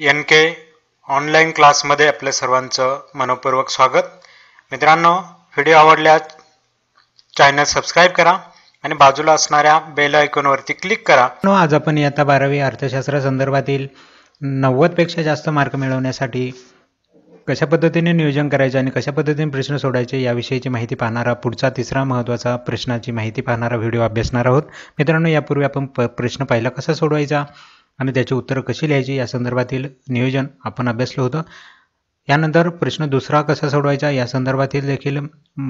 N के online क्लासमध्ये आपल्या सर्वांचं मनपूर्वक स्वागत मित्रांनो व्हिडिओ आवडल्यास चॅनल सबस्क्राईब करा आणि बाजूला असणाऱ्या बेल आयकॉनवरती क्लिक करा आज आपण इयत्ता बारावी अर्थशास्त्र संदर्भातील नव्वदपेक्षा जास्त मार्क मिळवण्यासाठी कशा पद्धतीने नियोजन करायचे आणि कशा पद्धतीने प्रश्न सोडायचे याविषयीची माहिती पाहणारा पुढचा तिसरा महत्त्वाचा प्रश्नाची माहिती पाहणारा व्हिडिओ अभ्यासणार आहोत मित्रांनो यापूर्वी आपण प प्रश्न पहिला कसा सोडवायचा आणि त्याचे उत्तर कशी लिहायची या संदर्भातील नियोजन आपण अभ्यासलं होतं यानंतर प्रश्न दुसरा कसा सोडवायचा या संदर्भातील देखील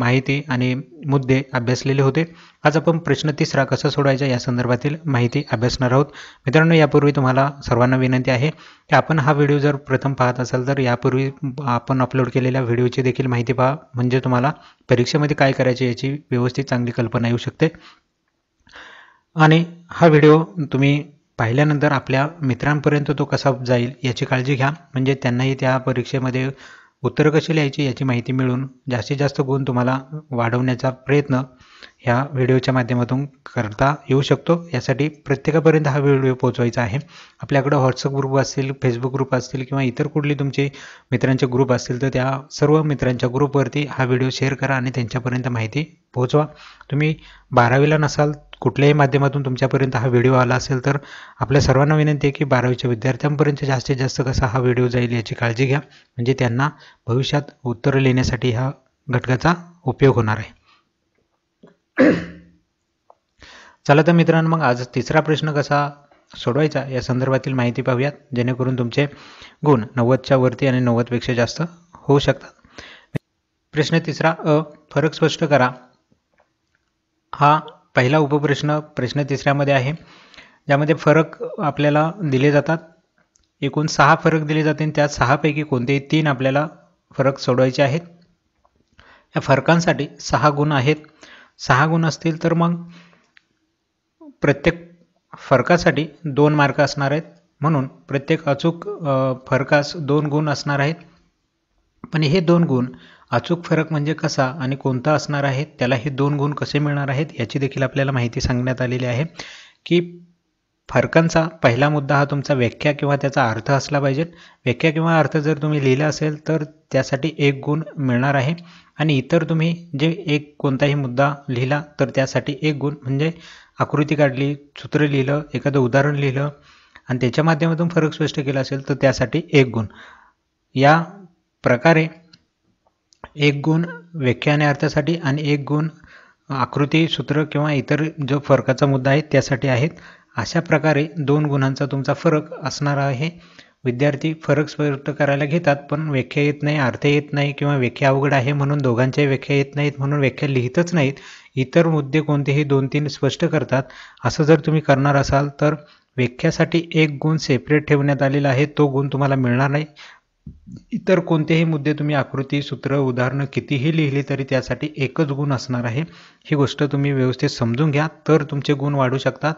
माहिती आणि मुद्दे अभ्यासलेले होते आज आपण प्रश्न तिसरा कसा सोडवायचा या संदर्भातील माहिती अभ्यासणार आहोत मित्रांनो यापूर्वी तुम्हाला सर्वांना विनंती आहे की आपण हा व्हिडिओ जर प्रथम पाहत असाल तर यापूर्वी आपण अपलोड केलेल्या व्हिडिओची देखील माहिती पहा म्हणजे तुम्हाला परीक्षेमध्ये काय करायचे याची व्यवस्थित चांगली कल्पना येऊ शकते आणि हा व्हिडिओ तुम्ही पाहिल्यानंतर आपल्या मित्रांपर्यंत तो कसा जाईल याची काळजी घ्या म्हणजे त्यांनाही त्या परीक्षेमध्ये उत्तरं कशी लिहायची याची माहिती मिळून जास्तीत जास्त गुण तुम्हाला वाढवण्याचा प्रयत्न ह्या व्हिडिओच्या माध्यमातून करता येऊ शकतो यासाठी प्रत्येकापर्यंत हा व्हिडिओ पोहोचवायचा आहे आपल्याकडं व्हॉट्सअप ग्रुप असतील फेसबुक ग्रुप असतील किंवा इतर कुठली तुमचे मित्रांचे ग्रुप असतील तर त्या सर्व मित्रांच्या ग्रुपवरती हा व्हिडिओ शेअर करा आणि त्यांच्यापर्यंत माहिती पोहोचवा तुम्ही बारावीला नसाल कुठल्याही माध्यमातून तुमच्यापर्यंत हा व्हिडिओ आला असेल तर आपल्या सर्वांना विनंती आहे की बारावीच्या विद्यार्थ्यांपर्यंत जास्तीत जास्त कसा हा व्हिडिओ जाईल याची काळजी घ्या म्हणजे त्यांना भविष्यात उत्तरं लिहिण्यासाठी हा घटकाचा उपयोग होणार आहे चला तर मित्रांनो मग आज तिसरा प्रश्न कसा सोडवायचा या संदर्भातील माहिती पाहूयात जेणेकरून तुमचे गुण नव्वदच्या वरती आणि नव्वदपेक्षा जास्त होऊ शकतात प्रश्न तिसरा अ फरक स्पष्ट करा हा पहिला उपप्रश्न प्रश्न तिसऱ्यामध्ये आहे ज्यामध्ये फरक आपल्याला दिले जातात एकूण सहा फरक दिले जातील त्या सहापैकी कोणतेही तीन आपल्याला फरक सोडवायचे आहेत या फरकांसाठी सहा गुण आहेत सहा गुण असतील तर मग प्रत्येक फरकासाठी दोन मार्क असणार आहेत म्हणून प्रत्येक अचूक फरकास दोन गुण असणार आहेत पण हे दोन गुण अचूक फरक म्हणजे कसा आणि कोणता असणार आहे त्याला हे दोन गुण कसे मिळणार आहेत याची देखील आपल्याला माहिती सांगण्यात आलेली आहे की फरकांचा पहिला मुद्दा हा तुमचा व्याख्या किंवा त्याचा अर्थ असला पाहिजे व्याख्या किंवा अर्थ जर तुम्ही लिहिला असेल तर त्यासाठी एक गुण मिळणार आहे आणि इतर तुम्ही जे एक कोणताही मुद्दा लिहिला तर त्यासाठी एक गुण म्हणजे आकृती काढली सूत्र लिहिलं एखादं उदाहरण लिहिलं आणि त्याच्या माध्यमातून फरक स्पष्ट केला असेल तर त्यासाठी एक गुण या प्रकारे एक गुण व्याख्या आणि अर्थासाठी आणि एक गुण आकृती सूत्र किंवा इतर जो फरकाचा मुद्दा आहे त्यासाठी आहेत अशा प्रकारे दोन गुणांचा तुमचा फरक असणार आहे विद्यार्थी फरक स्पष्ट करायला घेतात पण व्याख्या येत नाही अर्थ येत नाही किंवा व्याख्या अवघड आहे म्हणून दोघांच्याही व्याख्या येत नाहीत म्हणून व्याख्या लिहितच नाहीत इतर मुद्दे कोणतेही दोन तीन स्पष्ट करतात असं जर तुम्ही करणार असाल तर व्याख्यासाठी एक गुण सेपरेट ठेवण्यात आलेला आहे तो गुण तुम्हाला मिळणार नाही इतर कोणतेही मुद्दे तुम्ही आकृती सूत्र उदाहरणं कितीही लिहिली तरी त्यासाठी एकच गुण असणार आहे ही गोष्ट तुम्ही व्यवस्थित समजून घ्या तर तुमचे गुण वाढू शकतात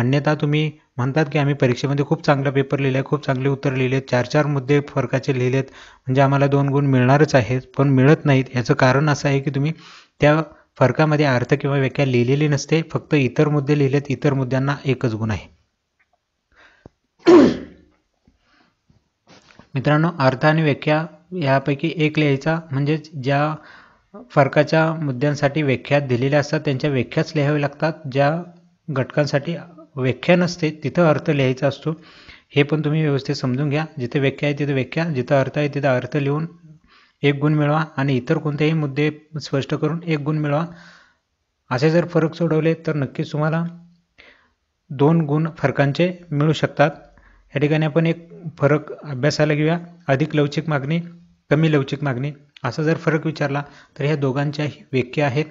अन्यथा तुम्ही म्हणतात की आम्ही परीक्षेमध्ये खूप चांगला पेपर लिहिले आहे खूप चांगले उत्तर लिहिले आहेत चार चार मुद्दे फरकाचे लिहिलेत म्हणजे आम्हाला दोन गुण मिळणारच आहेत पण मिळत नाहीत याचं कारण असं आहे की तुम्ही त्या फरकामध्ये अर्थ किंवा व्याख्या लिहिलेली नसते फक्त इतर मुद्दे लिहिलेत इतर मुद्द्यांना एकच गुण आहे मित्रांनो अर्थ आणि व्याख्या यापैकी एक लिहायचा म्हणजेच ज्या फरकाच्या मुद्द्यांसाठी व्याख्या दिलेल्या असतात त्यांच्या व्याख्याच लिहाव्या लागतात ज्या घटकांसाठी व्याख्या नसते तिथं अर्थ लिहायचा असतो हे पण तुम्ही व्यवस्थित समजून घ्या जिथे व्याख्या आहे तिथे व्याख्या जिथं अर्थ आहे तिथं अर्थ लिहून एक गुण मिळवा आणि इतर कोणतेही मुद्दे स्पष्ट करून एक गुण मिळवा असे जर फरक सोडवले तर नक्कीच तुम्हाला दोन गुण फरकांचे मिळू शकतात या ठिकाणी आपण एक फरक अभ्यासाला घेऊया अधिक लवचिक मागणी कमी लवचिक मागणी असा जर फरक विचारला तर ह्या दोघांच्याही व्याख्या आहेत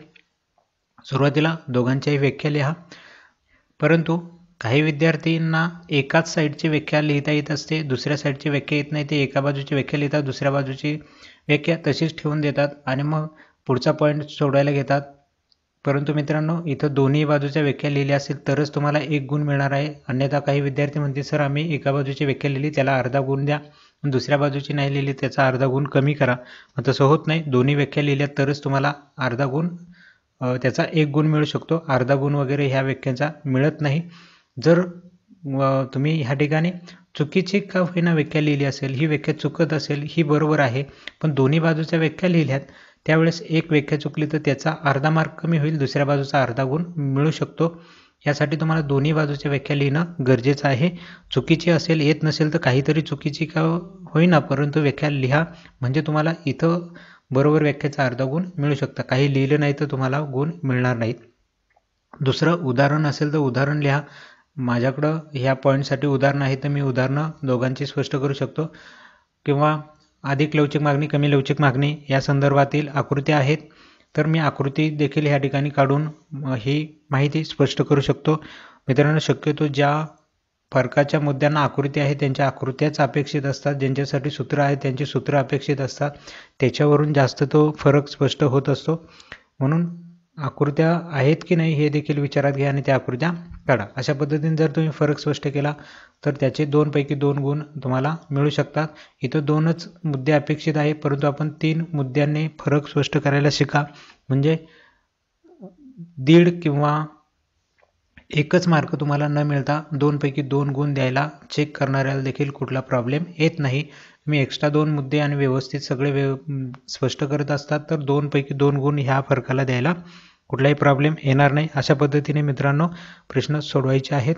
सुरुवातीला दोघांच्याही व्याख्या लिहा परंतु काही विद्यार्थ्यांना एकाच साईडची व्याख्या लिहिता येत असते दुसऱ्या साईडची व्याख्या येत नाही ते एका बाजूची व्याख्या लिहितात दुसऱ्या बाजूची व्याख्या तशीच ठेवून देतात आणि मग पुढचा पॉईंट सोडायला घेतात परंतु मित्रांनो इथं दोन्ही बाजूच्या व्याख्या लिहिल्या असेल तरच तुम्हाला एक गुण मिळणार आहे अन्यथा काही विद्यार्थी म्हणतील सर आम्ही एका बाजूची व्याख्या लिहिली त्याला अर्धा गुण द्या दुसऱ्या बाजूची नाही लिहिली त्याचा अर्धा गुण कमी करा तसं होत नाही दोन्ही व्याख्या लिहिल्या तरच तुम्हाला अर्धा गुण त्याचा एक गुण मिळू शकतो अर्धा गुण वगैरे ह्या व्याख्यांचा मिळत नाही जर तुम्ही ह्या ठिकाणी चुकीची का होईना व्याख्या लिहिली असेल ही व्याख्या चुकत असेल ही बरोबर आहे पण दोन्ही बाजूच्या व्याख्या लिहिल्यात त्यावेळेस एक व्याख्या चुकली तर त्याचा अर्धा मार्क कमी होईल दुसऱ्या बाजूचा अर्धा गुण मिळू शकतो यासाठी तुम्हाला दोन्ही बाजूच्या व्याख्या लिहिणं गरजेचं आहे चुकीची असेल येत नसेल तर काहीतरी चुकीची का होईना परंतु व्याख्या लिहा म्हणजे तुम्हाला इथं बरोबर व्याख्याचा अर्धा गुण मिळू शकता काही लिहिलं नाही तर तुम्हाला गुण मिळणार नाहीत दुसरं उदाहरण असेल तर उदाहरण लिहा माझ्याकडं ह्या पॉईंटसाठी उदाहरण आहे तर मी उदाहरणं दोघांची स्पष्ट करू शकतो किंवा अधिक लवचिक मागणी कमी लवचिक मागणी या संदर्भातील आकृत्या आहेत तर मी आकृती देखील ह्या ठिकाणी काढून ही माहिती स्पष्ट करू शकतो मित्रांनो शक्यतो ज्या फरकाच्या मुद्द्यांना आकृती आहे त्यांच्या आकृत्याच अपेक्षित असतात ज्यांच्यासाठी सूत्र आहे त्यांची सूत्र अपेक्षित असतात त्याच्यावरून जास्त तो फरक स्पष्ट होत असतो म्हणून आकृत्या आहेत की नाही हे देखील विचारात घ्या आणि त्या आकृत्या काढा अशा पद्धतीने जर तुम्ही फरक स्पष्ट केला तर त्याचे दोनपैकी दोन गुण तुम्हाला मिळू शकतात इथं दोनच मुद्दे अपेक्षित आहे परंतु आपण तीन मुद्द्यांनी फरक स्पष्ट करायला शिका म्हणजे दीड किंवा एकच मार्क तुम्हाला न मिळता दोनपैकी दोन गुण द्यायला चेक करणाऱ्याला देखील कुठला प्रॉब्लेम येत नाही मी एक्स्ट्रा दोन मुद्दे आणि व्यवस्थित सगळे व्यव स्पष्ट करत असतात तर दोनपैकी दोन गुण ह्या फरकाला द्यायला कुठलाही प्रॉब्लेम येणार नाही अशा पद्धतीने मित्रांनो प्रश्न सोडवायचे आहेत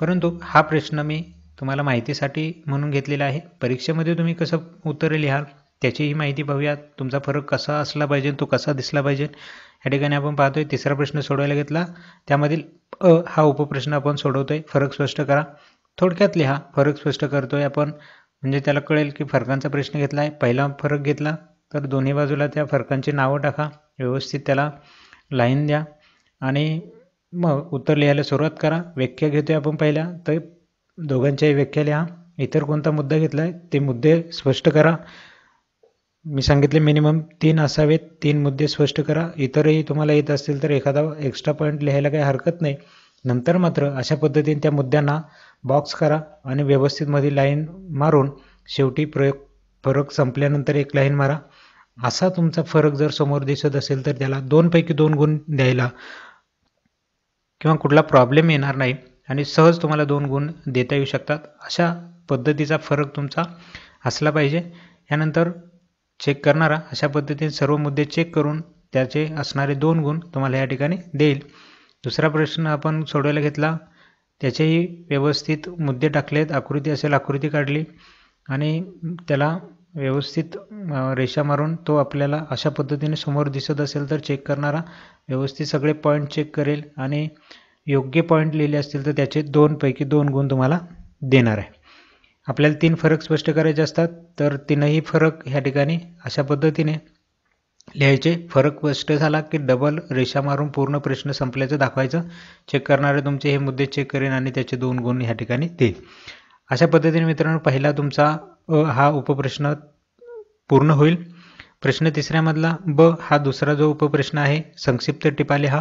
परंतु हा प्रश्न मी तुम्हाला माहितीसाठी म्हणून घेतलेला आहे परीक्षेमध्ये तुम्ही कसं उत्तर लिहाल त्याचीही माहिती पाहूया तुमचा फरक कसा असला पाहिजे तो कसा दिसला पाहिजे या ठिकाणी आपण पाहतोय तिसरा प्रश्न सोडवायला घेतला त्यामधील अ हा उपप्रश्न आपण सोडवतोय फरक स्पष्ट करा थोडक्यात लिहा फरक स्पष्ट करतोय आपण म्हणजे त्याला कळेल की फरकांचा प्रश्न घेतला आहे पहिला फरक घेतला तर दोन्ही बाजूला त्या फरकांची नावं टाका व्यवस्थित त्याला लाईन द्या आणि मग उत्तर लिहायला सुरुवात करा व्याख्या घेतो आहे आपण पहिल्या तर दोघांच्याही व्याख्या लिहा इतर कोणता मुद्दा घेतला आहे ते मुद्दे स्पष्ट करा मी सांगितले मिनिमम तीन असावेत तीन मुद्दे स्पष्ट करा इतरही तुम्हाला येत असतील तर एखादा एक्स्ट्रा पॉईंट लिहायला काही हरकत नाही नंतर मात्र अशा पद्धतीने त्या मुद्द्यांना बॉक्स करा आणि व्यवस्थितमध्ये लाईन मारून शेवटी प्रयोग फरक संपल्यानंतर एक लाईन मारा असा तुमचा फरक जर समोर दिसत असेल तर त्याला दोनपैकी दोन गुण द्यायला किंवा कुठला प्रॉब्लेम येणार नाही आणि सहज तुम्हाला दोन गुण देता येऊ शकतात अशा पद्धतीचा फरक तुमचा असला पाहिजे यानंतर चेक करणारा अशा पद्धतीने सर्व मुद्दे चेक करून त्याचे असणारे दोन गुण तुम्हाला या ठिकाणी देईल दुसरा प्रश्न आपण सोडवायला घेतला त्याचेही व्यवस्थित मुद्दे टाकलेत आकृती असेल आकृती काढली आणि त्याला व्यवस्थित रेषा मारून तो आपल्याला अशा पद्धतीने समोर दिसत असेल तर चेक करणारा व्यवस्थित सगळे पॉईंट चेक करेल आणि योग्य पॉईंट लिहिले असतील तर त्याचे दोनपैकी दोन गुण तुम्हाला देणार आहे आपल्याला तीन फरक स्पष्ट करायचे असतात तर तीनही फरक ह्या ठिकाणी अशा पद्धतीने लिहायचे फरक स्पष्ट झाला की डबल रेषा मारून पूर्ण प्रश्न संपल्याचं दाखवायचं चेक करणारे तुमचे हे मुद्दे चेक करेन आणि त्याचे दोन गुण ह्या ठिकाणी देईल अशा पद्धतीने मित्रांनो पहिला तुमचा अ हा उपप्रश्न पूर्ण होईल प्रश्न तिसऱ्यामधला ब हा दुसरा जो उपप्रश्न आहे संक्षिप्त टिपाले हा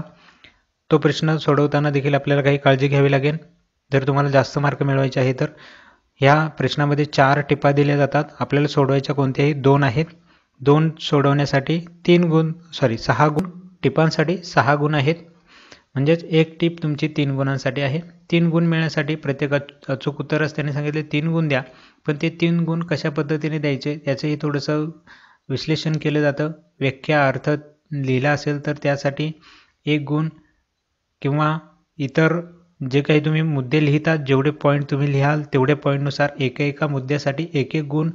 तो प्रश्न सोडवताना देखील आपल्याला काही काळजी घ्यावी लागेल जर तुम्हाला जास्त मार्क मिळवायचे आहे तर ह्या प्रश्नामध्ये चार टिपा दिल्या जातात आपल्याला सोडवायच्या कोणत्याही दोन आहेत दोन सोडवण्यासाठी तीन गुण सॉरी सहा गुण टिपांसाठी सहा गुण आहेत म्हणजेच एक टीप तुमची तीन गुणांसाठी आहे तीन गुण मिळण्यासाठी प्रत्येक अचूक उत्तरच त्यांनी सांगितले तीन गुण द्या पण ते तीन गुण कशा पद्धतीने द्यायचे याचंही थोडंसं विश्लेषण केलं जातं व्याख्या अर्थ लिहिला असेल तर त्यासाठी एक गुण किंवा इतर जे काही तुम्ही मुद्दे लिहितात जेवढे पॉईंट तुम्ही लिहाल तेवढे पॉईंटनुसार एका एका मुद्द्यासाठी एक एक गुण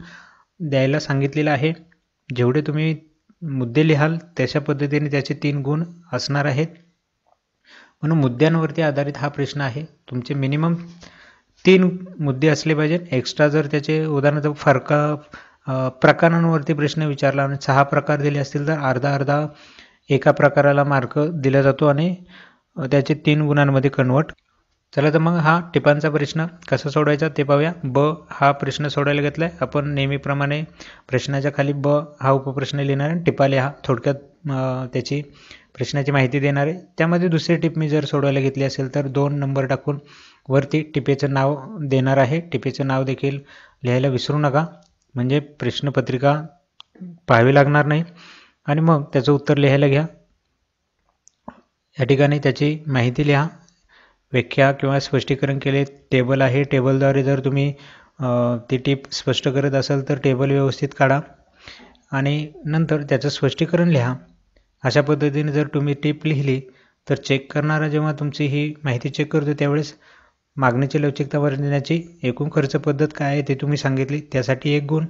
द्यायला सांगितलेलं आहे जेवढे तुम्ही मुद्दे लिहाल तशा पद्धतीने त्याचे तीन गुण असणार आहेत म्हणून मुद्द्यांवरती आधारित हा प्रश्न आहे तुमचे मिनिमम तीन मुद्दे असले पाहिजेत एक्स्ट्रा जर त्याचे उदाहरणार्थ फरक प्रकारांवरती प्रश्न विचारला आणि सहा प्रकार दिले असतील तर अर्धा अर्धा एका प्रकाराला मार्क दिला जातो आणि त्याचे तीन गुणांमध्ये कन्वर्ट चला तर मग हा टिपांचा प्रश्न कसा सोडवायचा ते पाहूया ब हा प्रश्न सोडायला घेतला आहे आपण नेहमीप्रमाणे प्रश्नाच्या खाली ब हा उपप्रश्न लिहिणार आणि टिपाले हा थोडक्यात त्याची प्रश्नाची माहिती देणार आहे त्यामध्ये दुसरी टिप मी जर सोडवायला घेतली असेल तर दोन नंबर टाकून वरती टिपेचं नाव देणार आहे टिपेचं नाव देखील लिहायला विसरू नका म्हणजे प्रश्नपत्रिका पाहावी लागणार नाही आणि मग त्याचं उत्तर लिहायला घ्या या ठिकाणी त्याची माहिती लिहा व्याख्या किंवा स्पष्टीकरण केले टेबल आहे टेबलद्वारे जर तुम्ही ती टीप स्पष्ट करत असाल तर टेबल व्यवस्थित काढा आणि नंतर त्याचं स्पष्टीकरण लिहा अशा पद्धतीने जर तुम्ही टीप लिहिली तर चेक करणारा जेव्हा तुमची ही माहिती चेक करतो त्यावेळेस मागणीची लवचिकता देण्याची एकूण खर्च पद्धत काय आहे ते तुम्ही सांगितली त्यासाठी एक गुण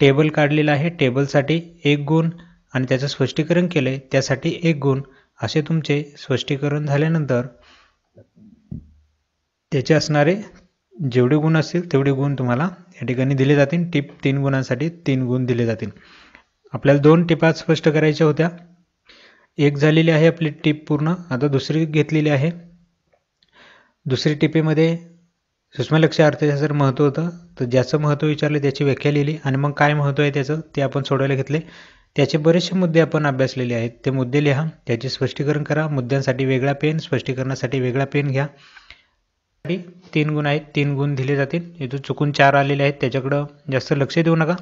टेबल काढलेला आहे टेबलसाठी एक गुण आणि त्याचं स्पष्टीकरण केलं आहे त्यासाठी एक गुण असे तुमचे स्पष्टीकरण झाल्यानंतर त्याचे असणारे जेवढे गुण असतील तेवढे गुण तुम्हाला या ठिकाणी दिले जातील टिप तीन गुणांसाठी तीन गुण दिले जातील आपल्याला दोन टिपा स्पष्ट करायच्या होत्या एक झालेली आहे आपली टीप पूर्ण आता दुसरी घेतलेली आहे दुसरी टिपेमध्ये सूक्ष्मलक्ष अर्थशास्त्र महत्त्व होतं तर ज्याचं महत्त्व विचारलं त्याची व्याख्या लिहिली आणि मग काय महत्त्व आहे त्याचं ते आपण सोडवायला घेतले त्याचे बरेचसे मुद्दे आपण अभ्यासलेले आहेत ते मुद्दे लिहा त्याचे स्पष्टीकरण करा मुद्द्यांसाठी वेगळा पेन स्पष्टीकरणासाठी वेगळा पेन घ्या तीन गुण आहेत तीन गुण दिले जातील इथून चुकून चार आलेले आहेत त्याच्याकडं जास्त लक्ष देऊ नका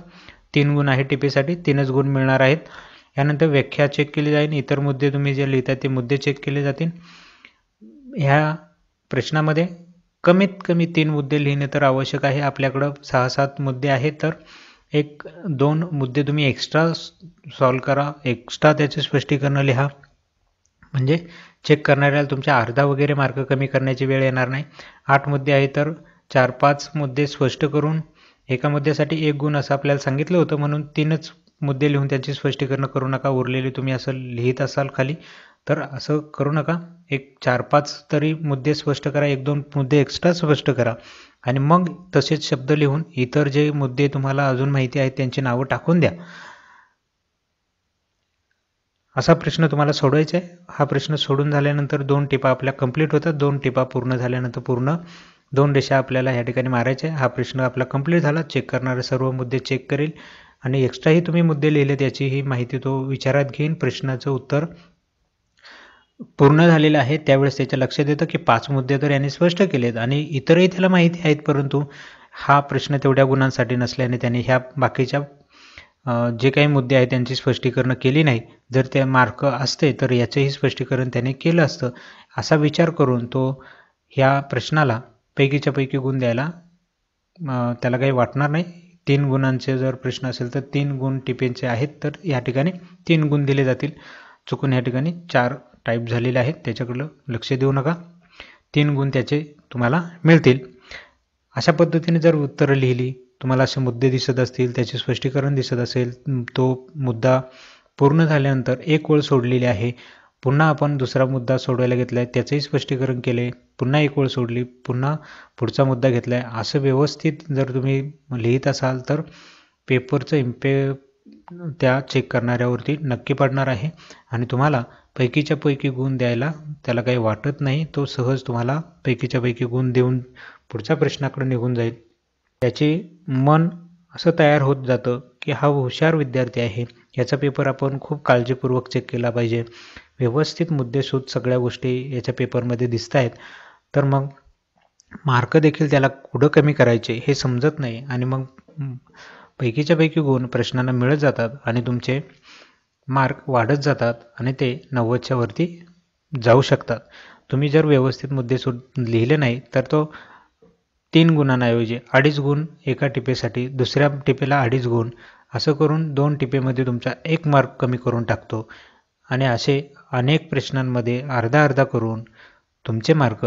तीन गुण आहे टिपेसाठी तीनच गुण मिळणार आहेत यानंतर व्याख्या चेक केली जाईल इतर मुद्दे तुम्ही जे लिहिता ते मुद्दे चेक केले जातील ह्या प्रश्नामध्ये कमीत कमी तीन मुद्दे लिहिणे तर आवश्यक आहे आपल्याकडं सहा सात मुद्दे आहेत तर एक दोन मुद्दे तुम्ही एक्स्ट्रा सॉल्व करा एक्स्ट्रा त्याचे स्पष्टीकरण लिहा म्हणजे चेक करणाऱ्याला तुमच्या अर्धा वगैरे मार्क कमी करण्याची वेळ येणार नाही आठ मुद्दे आहे तर चार पाच मुद्दे स्पष्ट करून एका मुद्द्यासाठी एक गुण असं आपल्याला सांगितलं होतं म्हणून तीनच मुद्दे लिहून त्यांची स्पष्टीकरण करू नका उरलेले तुम्ही असं लिहित असाल खाली तर असं करू नका एक चार पाच तरी मुद्दे स्पष्ट करा एक दोन मुद्दे एक्स्ट्रा स्पष्ट करा आणि मग तसेच शब्द लिहून इतर जे मुद्दे तुम्हाला अजून माहिती आहेत त्यांची नावं टाकून द्या असा प्रश्न तुम्हाला सोडवायचा आहे हा प्रश्न सोडून झाल्यानंतर दोन टिपा आपल्या कंप्लीट होतात दोन टिपा पूर्ण झाल्यानंतर पूर्ण दोन रेषा आपल्याला या ठिकाणी मारायचे हा प्रश्न आपला कंप्लीट झाला चेक करणारे सर्व मुद्दे चेक करेल आणि एक्स्ट्राही तुम्ही मुद्दे लिहिलेत याची ही माहिती तो विचारात घेईन प्रश्नाचं उत्तर पूर्ण झालेलं आहे त्यावेळेस त्याच्या लक्षात येतं की पाच मुद्दे तर याने स्पष्ट केलेत आणि इतरही त्याला माहिती आहेत परंतु हा प्रश्न तेवढ्या गुणांसाठी नसल्याने त्याने ह्या बाकीच्या जे काही मुद्दे आहेत त्यांची स्पष्टीकरणं केली नाही जर ते मार्क असते तर याचेही स्पष्टीकरण त्याने केलं असतं असा विचार करून तो ह्या प्रश्नाला पैकीच्या पैकी गुण द्यायला त्याला काही वाटणार नाही तीन गुणांचे जर प्रश्न असेल तर तीन गुण टिपेंचे आहेत तर या ठिकाणी तीन गुण दिले जातील चुकून या ठिकाणी चार टाईप झालेले आहेत त्याच्याकडलं लक्ष देऊ नका तीन गुण त्याचे तुम्हाला मिळतील अशा पद्धतीने जर उत्तरं लिहिली तुम्हाला असे मुद्दे दिसत असतील त्याचे स्पष्टीकरण दिसत असेल तो मुद्दा पूर्ण झाल्यानंतर एक ओळ सोडलेली आहे पुन्हा आपण दुसरा मुद्दा सोडवायला घेतला आहे त्याचंही स्पष्टीकरण केले पुन्हा एक ओळ सोडली पुन्हा पुढचा मुद्दा घेतला आहे असं व्यवस्थित जर तुम्ही लिहित असाल तर पेपरचं इम्पे त्या चेक करणाऱ्यावरती नक्की पडणार आहे आणि तुम्हाला पैकीच्या पैकी गुण द्यायला त्याला काही वाटत नाही तो सहज तुम्हाला पैकीच्या पैकी गुण देऊन पुढच्या प्रश्नाकडे निघून जाईल त्याचे मन असं तयार होत जातं की हा हुशार विद्यार्थी आहे याचा पेपर आपण खूप काळजीपूर्वक चेक केला पाहिजे व्यवस्थित मुद्देसूद सगळ्या गोष्टी याच्या पेपरमध्ये दिसत आहेत तर मग मार्क देखील त्याला कुठं कमी करायचे हे समजत नाही आणि मग पैकीच्या पैकी गुण प्रश्नांना मिळत जातात आणि तुमचे मार्क वाढत जातात आणि ते नव्वदच्या वरती जाऊ शकतात तुम्ही जर व्यवस्थित मुद्देसूद लिहिले नाही तर तो तीन गुणांऐवजी अडीच गुण एका टिपेसाठी दुसऱ्या टिपेला अडीच गुण असं करून दोन टिपेमध्ये तुमचा एक मार्क कमी करून टाकतो आणि असे अनेक प्रश्नांमध्ये अर्धा अर्धा करून तुमचे मार्क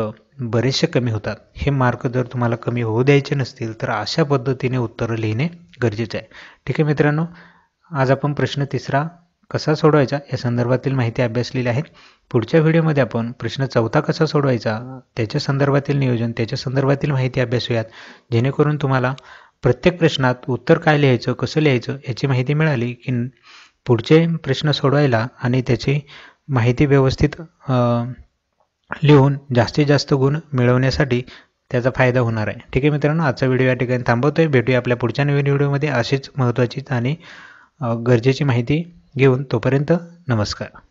बरेचसे कमी होतात हे मार्क जर तुम्हाला कमी होऊ द्यायचे नसतील तर अशा पद्धतीने उत्तरं लिहिणे गरजेचे आहे ठीक आहे मित्रांनो आज आपण प्रश्न तिसरा कसा सोडवायचा या संदर्भातील माहिती अभ्यासलेली आहे पुढच्या व्हिडिओमध्ये आपण प्रश्न चौथा कसा सोडवायचा त्याच्या संदर्भातील नियोजन त्याच्या संदर्भातील माहिती अभ्यासूयात जेणेकरून तुम्हाला प्रत्येक प्रश्नात उत्तर काय लिहायचं कसं लिहायचं याची माहिती मिळाली की पुढचे प्रश्न सोडवायला आणि त्याची माहिती व्यवस्थित लिहून जास्तीत जास्त गुण मिळवण्यासाठी त्याचा फायदा होणार आहे ठीक आहे मित्रांनो आजचा व्हिडिओ या ठिकाणी थांबवतोय आहे भेटूया आपल्या पुढच्या नवीन व्हिडिओमध्ये अशीच महत्त्वाची आणि गरजेची माहिती घेऊन तोपर्यंत नमस्कार